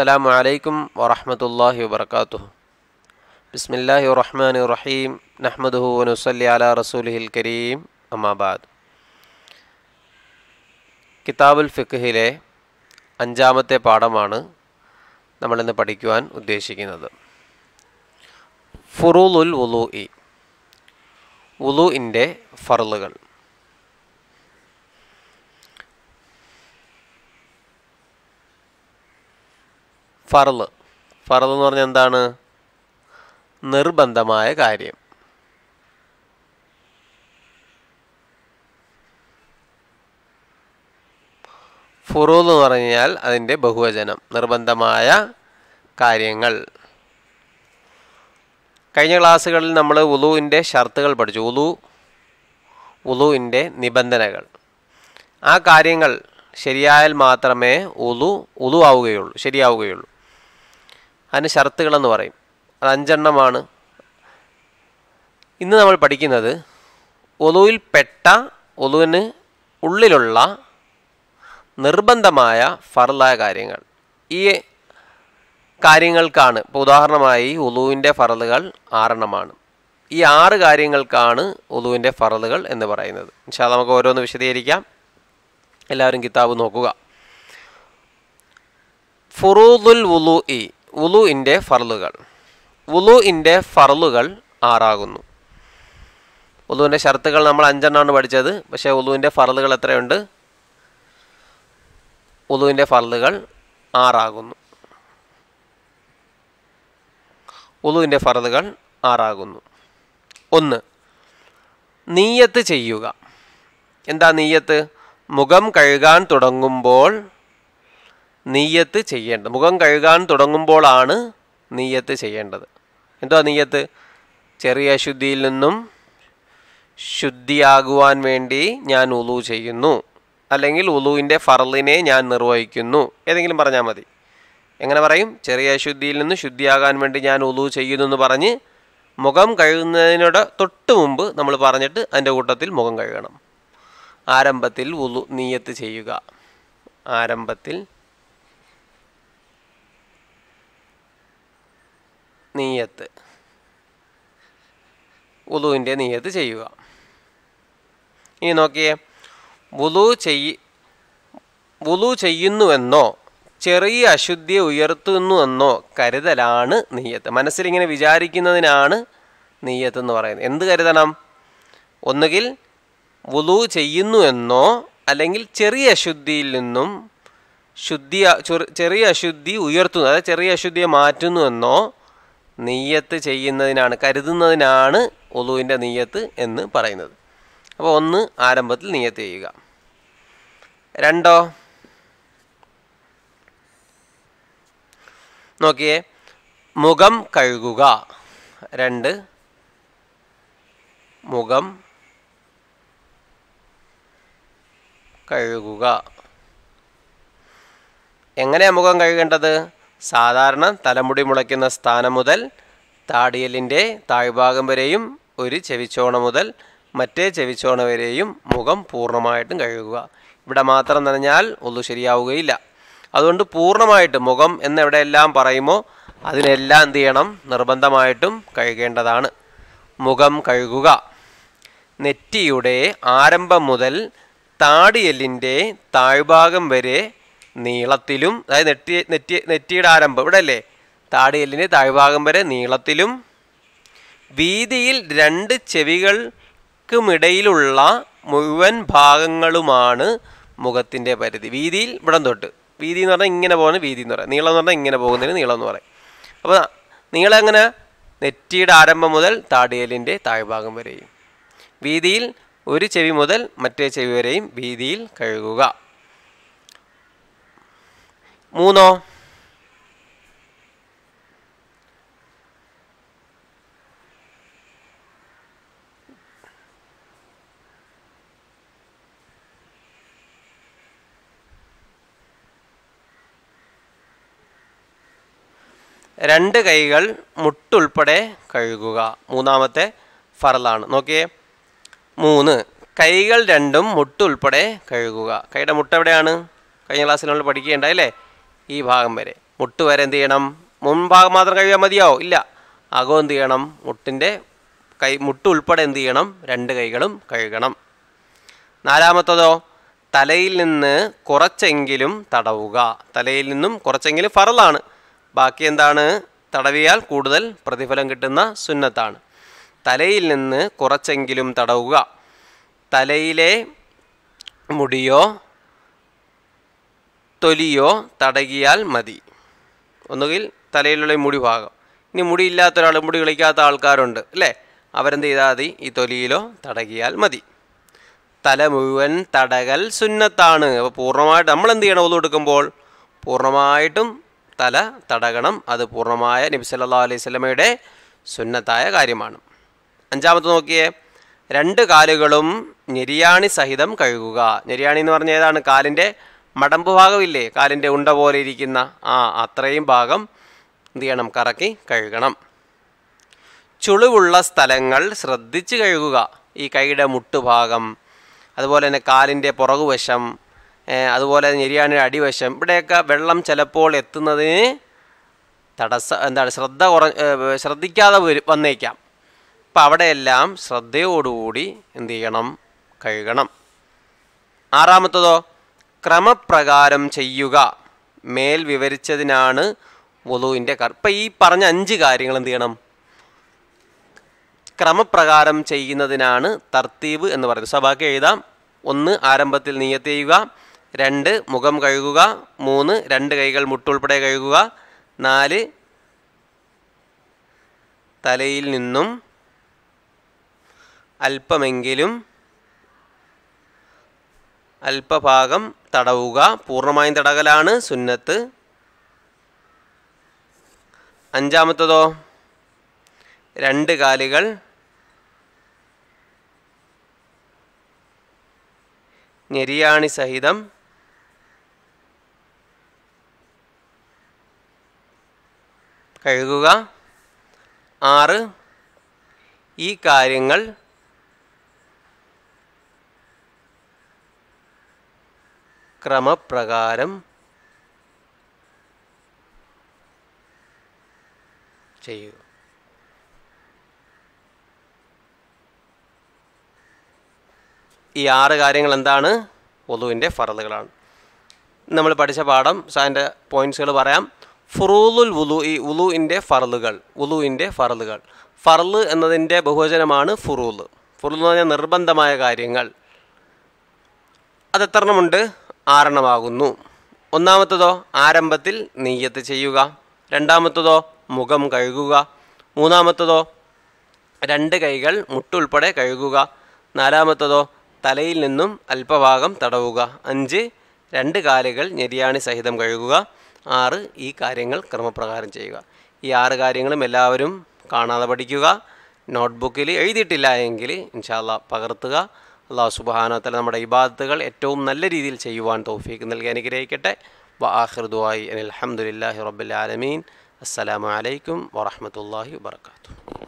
അസ്സാം അലൈക്കും വറഹമത്തല്ലാഹി വാത്തു ബിസ്മില്ലാഹി റഹ്മാൻ റഹീം നഹ്മദ് ഹുസല്ലി അല റസൂലി കരീം അമാബാദ് കിതാബുൽ ഫിഖിലെ അഞ്ചാമത്തെ പാഠമാണ് നമ്മളിന്ന് പഠിക്കുവാൻ ഉദ്ദേശിക്കുന്നത് ഫുറൂൽ ഉൽ ഉലു ഇ ഉലുഇൻ്റെ ഫറലുകൾ ഫറള് ഫറള് എന്ന് പറഞ്ഞാൽ എന്താണ് നിർബന്ധമായ കാര്യം ഫുറൂ എന്ന് പറഞ്ഞാൽ അതിൻ്റെ ബഹുവചനം നിർബന്ധമായ കാര്യങ്ങൾ കഴിഞ്ഞ ക്ലാസ്സുകളിൽ നമ്മൾ ഉലുവിൻ്റെ ഷർത്തുകൾ പഠിച്ചു ഉലു ഉലുവിൻ്റെ നിബന്ധനകൾ ആ കാര്യങ്ങൾ ശരിയായാൽ മാത്രമേ ഉലു ഉലു ആവുകയുള്ളൂ ശരിയാവുകയുള്ളൂ അതിന് ഷർത്തുകളെന്ന് പറയും അത് അഞ്ചെണ്ണമാണ് ഇന്ന് നമ്മൾ പഠിക്കുന്നത് ഒതുവിൽ പെട്ട ഒതുവിന് ഉള്ളിലുള്ള നിർബന്ധമായ ഫറലായ കാര്യങ്ങൾ ഈ കാര്യങ്ങൾക്കാണ് ഇപ്പോൾ ഉദാഹരണമായി ഉലുവിൻ്റെ ഫറലുകൾ ആറെണ്ണമാണ് ഈ ആറ് കാര്യങ്ങൾക്കാണ് ഉലുവിൻ്റെ ഫറലുകൾ എന്ന് പറയുന്നത് പക്ഷേ നമുക്ക് ഓരോന്ന് വിശദീകരിക്കാം എല്ലാവരും കിതാബ് നോക്കുക ഫുറൂദുൽ ഉലു ഉലുവിൻ്റെ ഫറലുകൾ ഉലുവിൻ്റെ ഫറലുകൾ ആറാകുന്നു ഉലുവിൻ്റെ ഷർത്തുകൾ നമ്മൾ അഞ്ചെണ്ണമാണ് പഠിച്ചത് പക്ഷേ ഉലുവിൻ്റെ ഫറലുകൾ എത്രയുണ്ട് ഉലുവിൻ്റെ ഫറലുകൾ ആറാകുന്നു ഉലുവിൻ്റെ ഫറലുകൾ ആറാകുന്നു ഒന്ന് നീയത്ത് ചെയ്യുക എന്താ നീയത്ത് മുഖം കഴുകാൻ തുടങ്ങുമ്പോൾ നീയത്ത് ചെയ്യേണ്ടത് മുഖം കഴുകാൻ തുടങ്ങുമ്പോഴാണ് നീയത്ത് ചെയ്യേണ്ടത് എന്തോ നീയത്ത് ചെറിയ അശുദ്ധിയിൽ നിന്നും ശുദ്ധിയാകുവാൻ വേണ്ടി ഞാൻ ഉലു ചെയ്യുന്നു അല്ലെങ്കിൽ ഉലുവിൻ്റെ ഫറലിനെ ഞാൻ നിർവഹിക്കുന്നു ഏതെങ്കിലും പറഞ്ഞാൽ മതി എങ്ങനെ പറയും ചെറിയ അശുദ്ധിയിൽ നിന്ന് ശുദ്ധിയാകാൻ വേണ്ടി ഞാൻ ഉലു ചെയ്യുന്നു എന്ന് പറഞ്ഞ് മുഖം കഴുകുന്നതിനോട് തൊട്ട് മുമ്പ് നമ്മൾ പറഞ്ഞിട്ട് അതിൻ്റെ കൂട്ടത്തിൽ മുഖം കഴുകണം ആരംഭത്തിൽ ഉലു നീയത്ത് ചെയ്യുക ആരംഭത്തിൽ നീയത്ത് ഉലുവിൻ്റെ നീയത്ത് ചെയ്യുക ഇനി നോക്കിയേ വുളു ചെയ് വുലു ചെയ്യുന്നുവെന്നോ ചെറിയ അശുദ്ധി ഉയർത്തുന്നുവെന്നോ കരുതലാണ് നെയ്യത്ത് മനസ്സിലിങ്ങനെ വിചാരിക്കുന്നതിനാണ് നെയ്യത്ത് എന്ന് പറയുന്നത് എന്ത് കരുതണം ഒന്നുകിൽ വുലു ചെയ്യുന്നുവെന്നോ അല്ലെങ്കിൽ ചെറിയ അശുദ്ധിയിൽ നിന്നും ശുദ്ധി ചെറിയ അശുദ്ധി ഉയർത്തുന്നു അതായത് ചെറിയ അശുദ്ധിയെ മാറ്റുന്നുവെന്നോ നെയ്യത്ത് ചെയ്യുന്നതിനാണ് കരുതുന്നതിനാണ് ഒലുവിൻ്റെ നെയ്യത്ത് എന്ന് പറയുന്നത് അപ്പോൾ ഒന്ന് ആരംഭത്തിൽ നെയ്യത്ത് ചെയ്യുക രണ്ടോ നോക്കിയേ മുഖം കഴുകുക രണ്ട് മുഖം കഴുകുക എങ്ങനെയാണ് മുഖം കഴുകേണ്ടത് സാധാരണ തലമുടി മുളയ്ക്കുന്ന സ്ഥാനം മുതൽ താടിയലിൻ്റെ താഴ്ഭാഗം വരെയും ഒരു ചെവിച്ചോണ മുതൽ മറ്റേ ചെവിച്ചോണ വരെയും മുഖം പൂർണ്ണമായിട്ടും കഴുകുക ഇവിടെ മാത്രം നനഞ്ഞാൽ ഒന്നും ശരിയാവുകയില്ല അതുകൊണ്ട് പൂർണ്ണമായിട്ട് മുഖം എന്നെവിടെയെല്ലാം പറയുമോ അതിനെല്ലാം എന്ത് ചെയ്യണം നിർബന്ധമായിട്ടും കഴുകേണ്ടതാണ് മുഖം കഴുകുക നെറ്റിയുടെ ആരംഭം മുതൽ താടിയെല്ലിൻ്റെ താഴ്ഭാഗം വരെ നീളത്തിലും അതായത് നെറ്റി നെറ്റി നെറ്റിയുടെ ആരംഭം ഇവിടെ അല്ലേ താടിയെല്ലിൻ്റെ താഴ്ഭാഗം വരെ നീളത്തിലും വീതിയിൽ രണ്ട് ചെവികൾക്കുമിടയിലുള്ള മുഴുവൻ ഭാഗങ്ങളുമാണ് മുഖത്തിൻ്റെ പരിധി വീതിയിൽ ഇവിടം തൊട്ട് വീതി എന്ന് പറഞ്ഞാൽ ഇങ്ങനെ പോകുന്ന വീതി എന്ന് പറയാം നീളം എന്ന് പറഞ്ഞാൽ ഇങ്ങനെ പോകുന്നതിന് നീളം എന്ന് പറയും അപ്പോൾ നീളം എങ്ങനെ നെറ്റിയുടെ ആരംഭം മുതൽ താടിയലിൻ്റെ താഴ്ഭാഗം വരെയും വീതിയിൽ ഒരു ചെവി മുതൽ മറ്റേ ചെവി വരെയും വീതിയിൽ കഴുകുക മൂന്നോ രണ്ട് കൈകൾ മുട്ടുൾപ്പെടെ കഴുകുക മൂന്നാമത്തെ ഫറലാണ് നോക്കിയേ മൂന്ന് കൈകൾ രണ്ടും മുട്ടുൾപ്പെടെ കഴുകുക കൈയുടെ മുട്ട എവിടെയാണ് കഴിഞ്ഞ ക്ലാസ്സിനുള്ളിൽ പഠിക്കുകയുണ്ടായില്ലേ ഈ ഭാഗം വരെ മുട്ട് വരെ എന്ത് ചെയ്യണം മുൻഭാഗം മാത്രം കഴുകാൻ മതിയാവും ഇല്ല അകം എന്ത് ചെയ്യണം മുട്ടിൻ്റെ കൈ മുട്ട് ഉൾപ്പെടെ എന്ത് ചെയ്യണം രണ്ട് കൈകളും കഴുകണം നാലാമത്തതോ തലയിൽ നിന്ന് കുറച്ചെങ്കിലും തടവുക തലയിൽ നിന്നും കുറച്ചെങ്കിലും ഫറലാണ് ബാക്കി എന്താണ് തടവിയാൽ കൂടുതൽ പ്രതിഫലം കിട്ടുന്ന സുന്നത്താണ് തലയിൽ നിന്ന് കുറച്ചെങ്കിലും തടവുക തലയിലെ മുടിയോ തൊലിയോ തടകിയാൽ മതി ഒന്നുകിൽ തലയിലുള്ള മുടി ഭാഗം ഇനി മുടിയില്ലാത്ത ഒരാൾ മുടി കളിക്കാത്ത ആൾക്കാരുണ്ട് അല്ലേ അവരെന്ത് ചെയ്താൽ മതി ഈ തൊലിയിലോ തടകിയാൽ മതി തല മുഴുവൻ തടകൽ സുന്നത്താണ് അപ്പോൾ പൂർണ്ണമായിട്ട് നമ്മൾ എന്ത് ചെയ്യണം ഒതുക്കുമ്പോൾ പൂർണ്ണമായിട്ടും തല തടകണം അത് പൂർണ്ണമായ നബി സല്ലാ അലൈഹി സ്വലമയുടെ സുന്നത്തായ കാര്യമാണ് അഞ്ചാമത്തെ നോക്കിയേ രണ്ട് കാലുകളും ഞെരിയാണി സഹിതം കഴുകുക ഞെരിയാണി എന്ന് പറഞ്ഞ ഏതാണ് കാലിൻ്റെ മടമ്പ് ഭാഗമില്ലേ കാലിൻ്റെ ഉണ്ട പോലെ ഇരിക്കുന്ന ആ അത്രയും ഭാഗം എന്ത് ചെയ്യണം കറക്കി കഴുകണം ചുളിവുള്ള സ്ഥലങ്ങൾ ശ്രദ്ധിച്ച് കഴുകുക ഈ കൈയുടെ മുട്ടുഭാഗം അതുപോലെ തന്നെ കാലിൻ്റെ പുറകുവശം അതുപോലെ ഞെരിയാണിൻ്റെ അടിവശം ഇവിടെയൊക്കെ വെള്ളം ചിലപ്പോൾ എത്തുന്നതിന് തടസ്സ എന്താണ് ശ്രദ്ധ കുറ ശ്രദ്ധിക്കാതെ വരും വന്നേക്കാം അപ്പം അവിടെയെല്ലാം ശ്രദ്ധയോടുകൂടി എന്ത് ചെയ്യണം കഴുകണം ആറാമത്തതോ ക്രമപ്രകാരം ചെയ്യുക മേൽ വിവരിച്ചതിനാണ് വധുവിൻ്റെ കർ ഇപ്പം ഈ പറഞ്ഞ അഞ്ച് കാര്യങ്ങൾ എന്ത് ചെയ്യണം ക്രമപ്രകാരം ചെയ്യുന്നതിനാണ് തർത്തീവ് എന്ന് പറയുന്നത് സഭാക്ക് എഴുതാം ഒന്ന് ആരംഭത്തിൽ നീയത്ത് ചെയ്യുക രണ്ട് മുഖം കഴുകുക മൂന്ന് രണ്ട് കൈകൾ മുട്ടുൾപ്പെടെ കഴുകുക നാല് തലയിൽ നിന്നും അല്പമെങ്കിലും അല്പഭാഗം തടവുക പൂർണ്ണമായും തടകലാണ് സുന്നത്ത് അഞ്ചാമത്തതോ രണ്ട് കാലുകൾ ഞെരിയാണി സഹിതം കഴുകുക ആറ് ഈ കാര്യങ്ങൾ ക്രമപ്രകാരം ചെയ്യുക ഈ ആറ് കാര്യങ്ങൾ എന്താണ് ഒതുവിൻ്റെ ഫറലുകളാണ് നമ്മൾ പഠിച്ച പാഠം സാറിൻ്റെ പോയിൻറ്റ്സുകൾ പറയാം ഫുറൂലുൽ ഉലു ഈ ഉലുവിൻ്റെ ഫറലുകൾ ഉലുവിൻ്റെ ഫറലുകൾ ഫറല് എന്നതിൻ്റെ ബഹുവചനമാണ് ഫുറൂല് ഫുറൂൽ എന്ന് പറഞ്ഞാൽ നിർബന്ധമായ കാര്യങ്ങൾ അതെത്രണമുണ്ട് ആരണമാകുന്നു ഒന്നാമത്തതോ ആരംഭത്തിൽ നെയ്യത്ത് ചെയ്യുക രണ്ടാമത്തതോ മുഖം കഴുകുക മൂന്നാമത്തതോ രണ്ട് കൈകൾ മുട്ടുൾപ്പെടെ കഴുകുക നാലാമത്തതോ തലയിൽ നിന്നും അല്പഭാഗം തടവുക അഞ്ച് രണ്ട് കാലുകൾ ഞെരിയാണി സഹിതം കഴുകുക ആറ് ഈ കാര്യങ്ങൾ ക്രമപ്രകാരം ചെയ്യുക ഈ ആറ് കാര്യങ്ങളും എല്ലാവരും കാണാതെ പഠിക്കുക നോട്ട്ബുക്കിൽ എഴുതിയിട്ടില്ല എങ്കിൽ ഇൻഷാല്ല പകർത്തുക അള്ളാഹു സുബാനത്തല നമ്മുടെ ഇബാദത്തുകൾ ഏറ്റവും നല്ല രീതിയിൽ ചെയ്യുവാൻ തോഫീക്ക് നൽകി അനുഗ്രഹിക്കട്ടെ വ ആഹൃദുവായി അനിൽ അഹമ്മദില്ലാഹി റബ്ബുൽ ആലമീൻ അസ്സലാമലൈക്കും വറഹമത്തല്ലാഹി വാത്തു